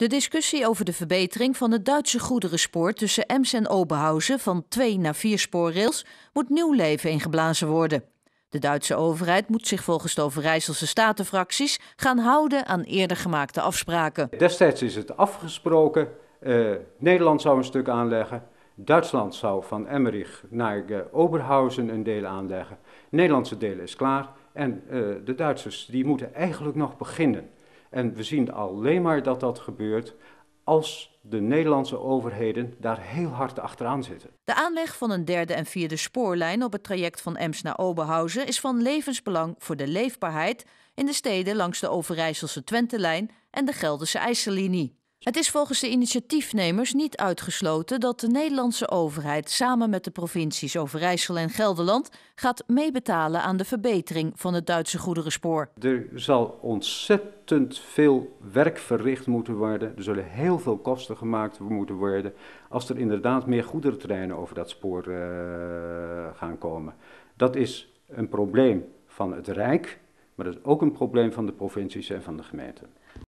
De discussie over de verbetering van het Duitse goederenspoor tussen Ems en Oberhausen van twee naar vier spoorrails moet nieuw leven ingeblazen worden. De Duitse overheid moet zich volgens de Overijsselse statenfracties gaan houden aan eerder gemaakte afspraken. Destijds is het afgesproken, eh, Nederland zou een stuk aanleggen, Duitsland zou van Emmerich naar eh, Oberhausen een deel aanleggen. Nederlandse deel is klaar en eh, de Duitsers die moeten eigenlijk nog beginnen. En we zien alleen maar dat dat gebeurt als de Nederlandse overheden daar heel hard achteraan zitten. De aanleg van een derde en vierde spoorlijn op het traject van Ems naar Oberhausen is van levensbelang voor de leefbaarheid in de steden langs de Overijsselse Twentelijn en de Gelderse IJssellinie. Het is volgens de initiatiefnemers niet uitgesloten dat de Nederlandse overheid samen met de provincies Overijssel en Gelderland gaat meebetalen aan de verbetering van het Duitse goederenspoor. Er zal ontzettend veel werk verricht moeten worden. Er zullen heel veel kosten gemaakt moeten worden als er inderdaad meer goederentreinen over dat spoor eh, gaan komen. Dat is een probleem van het Rijk, maar dat is ook een probleem van de provincies en van de gemeenten.